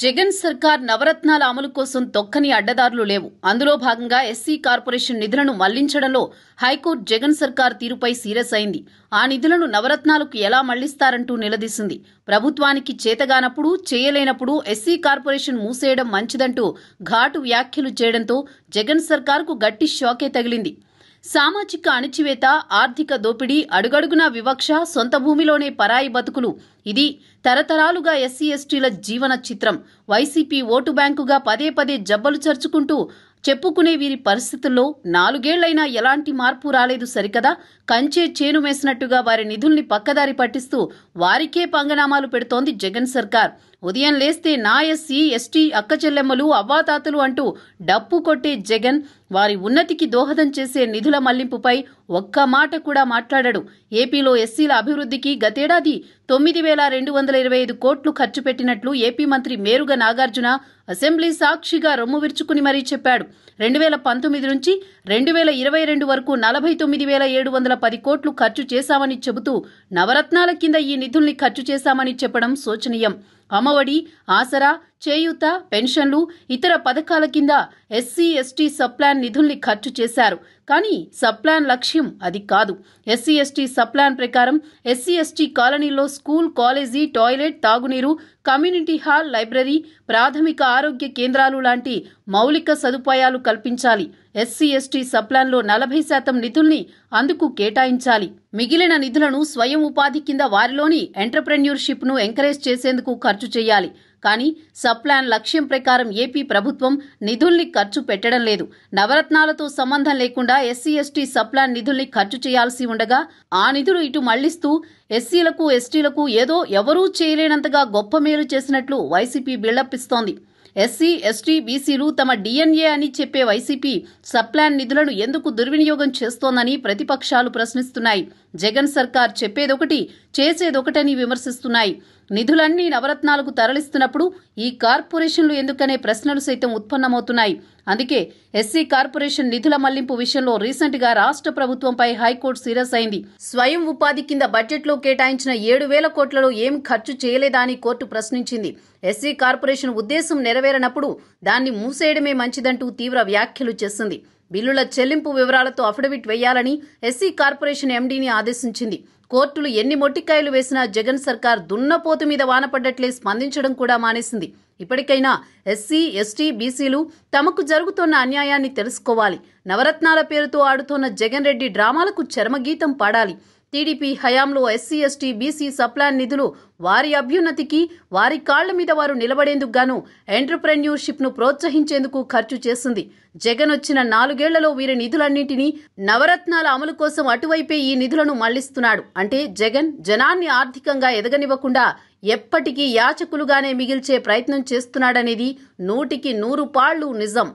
జగన్ సర్కార్ నవరత్నాల అమలు కోసం దొక్కని అడ్డదారులు లేవు అందులో భాగంగా ఎస్సీ కార్పొరేషన్ నిధులను మళ్లించడంలో హైకోర్టు జగన్ సర్కార్ తీరుపై సీరియస్ అయింది ఆ నిధులను నవరత్నాలకు ఎలా మళ్లిస్తారంటూ నిలదీసింది ప్రభుత్వానికి చేతగానప్పుడు చేయలేనప్పుడు ఎస్సీ కార్పొరేషన్ మూసేయడం మంచిదంటూ ఘాటు వ్యాఖ్యలు చేయడంతో జగన్ సర్కార్కు గట్టి షాకే తగిలింది సామాజిక అణచివేత ఆర్థిక దోపిడీ అడుగడుగునా వివక్ష సొంత భూమిలోనే పరాయి బతుకులు ఇది తరతరాలుగా ఎస్సీ ఎస్టీల జీవన చిత్రం వైసీపీ ఓటు బ్యాంకుగా పదే పదే జబ్బలు చర్చుకుంటూ చెప్పుకునే వీరి పరిస్థితుల్లో నాలుగేళ్లైనా ఎలాంటి మార్పు రాలేదు సరికదా కంచే చేను వేసినట్టుగా వారి నిధుల్ని పక్కదారి పట్టిస్తూ వారికే పంగనామాలు పెడుతోంది జగన్ సర్కార్ ఉదయం లేస్తే నా ఎస్సీ ఎస్టీ అక్క చెల్లెమ్మలు అవ్వాతాతలు అంటూ డప్పు కొట్టే జగన్ వారి ఉన్నతికి దోహదం చేసే నిధుల మళ్లింపుపై ఒక్క మాట కూడా మాట్లాడడు ఏపీలో ఎస్సీల అభివృద్ధికి గతేడాది తొమ్మిది వేల రెండు వందల ఇరవై ఐదు కోట్లు ఖర్చు పెట్టినట్లు ఏపీ మంత్రి మేరుగ నాగార్జున అసెంబ్లీ సాక్షిగా రొమ్ము విరుచుకుని మరీ చెప్పాడు రెండు వేల పంతొమ్మిది నుంచి రెండు వేల ఇరవై రెండు వరకు నలభై తొమ్మిది వేల ఏడు వందల పది కోట్లు ఖర్చు చేశామని చెబుతూ నవరత్నాల కింద ఈ నిధుల్ని ఖర్చు చేశామని చెప్పడం శోచనీయం అమ్మఒడి ఆసరా చేయూత పెన్షన్లు ఇతర పథకాల కింద ఎస్సీ ఎస్టీ సప్లాన్ నిధుల్ని ఖర్చు చేశారు కానీ సప్లాన్ లక్ష్యం అది కాదు ఎస్సీ ఎస్టీ సప్లాన్ ప్రకారం ఎస్సీ ఎస్టీ కాలనీలో స్కూల్ కాలేజీ టాయిలెట్ తాగునీరు కమ్యూనిటీ హాల్ లైబ్రరీ ప్రాథమిక ఆరోగ్య కేంద్రాలు లాంటి మౌలిక సదుపాయాలు కల్పించాలి ఎస్సీ ఎస్టీ సబ్ప్లాన్లో నలభై శాతం నిధుల్ని అందుకు కేటాయించాలి మిగిలిన నిధులను స్వయం ఉపాధి కింద వారిలోని ఎంటర్ప్రెన్యూర్షిప్ను ఎంకరేజ్ చేసేందుకు ఖర్చు చేయాలి కానీ సప్లాన్ లక్ష్యం ప్రకారం ఏపీ ప్రభుత్వం నిధుల్ని ఖర్చు పెట్టడం లేదు నవరత్నాలతో సంబంధం లేకుండా ఎస్సీ ఎస్టీ సప్లాన్ నిధుల్ని ఖర్చు చేయాల్సి ఉండగా ఆ నిధులు ఇటు మళ్లిస్తూ ఎస్సీలకు ఎస్టీలకు ఏదో ఎవరూ చేయలేనంతగా గొప్ప మేలు చేసినట్లు వైసీపీ బిల్డప్ ఇస్తోంది ఎస్సీ ఎస్టీ బీసీలు తమ డిఎన్ఏ అని చెప్పే వైసీపీ సప్లాన్ నిధులను ఎందుకు దుర్వినియోగం చేస్తోందని ప్రతిపక్షాలు ప్రశ్నిస్తున్నాయి జగన్ సర్కార్ చెప్పేదొకటి చేసేదొకటని విమర్శిస్తున్నాయి నిధులన్నీ నవరత్నాలకు తరలిస్తున్నప్పుడు ఈ కార్పొరేషన్లు ఎందుకనే ప్రశ్నలు సైతం ఉత్పన్నమవుతున్నాయి అందుకే ఎస్సీ కార్పొరేషన్ నిధుల మళ్లింపు విషయంలో రీసెంట్ గా రాష్ట్ర ప్రభుత్వంపై హైకోర్టు సీరియస్ అయింది స్వయం ఉపాధి కింద బడ్జెట్లో కేటాయించిన ఏడు వేల కోట్లలో ఏం ఖర్చు చేయలేదా అని కోర్టు ప్రశ్నించింది ఎస్సీ కార్పొరేషన్ ఉద్దేశం నెరవేరనప్పుడు దాన్ని మూసేయడమే మంచిదంటూ తీవ్ర వ్యాఖ్యలు చేసింది బిల్లుల చెల్లింపు వివరాలతో అఫిడవిట్ వేయాలని ఎస్సీ కార్పొరేషన్ ఎండీని ఆదేశించింది కోర్టులు ఎన్ని మొట్టికాయలు వేసినా జగన్ సర్కార్ దున్నపోతు మీద వానపడ్డట్లే స్పందించడం కూడా మానేసింది ఇప్పటికైనా ఎస్సీ ఎస్టీ బీసీలు తమకు జరుగుతున్న అన్యాయాన్ని తెలుసుకోవాలి నవరత్నాల పేరుతో ఆడుతున్న జగన్ రెడ్డి డ్రామాలకు చర్మగీతం పాడాలి టీడీపీ హయాంలో ఎస్సీ ఎస్టీ బీసీ సప్లాన్ నిధులు వారి అభ్యున్నతికి వారి కాళ్ల మీద వారు నిలబడేందుకు గాను ను ప్రోత్సహించేందుకు ఖర్చు చేసింది జగన్ వచ్చిన నాలుగేళ్లలో వీరి నిధులన్నింటినీ నవరత్నాల అమలు కోసం అటువైపే ఈ నిధులను మళ్లిస్తున్నాడు అంటే జగన్ జనాన్ని ఆర్థికంగా ఎదగనివ్వకుండా ఎప్పటికీ యాచకులుగానే మిగిల్చే ప్రయత్నం చేస్తున్నాడనేది నూటికి నూరు పాళ్లు నిజం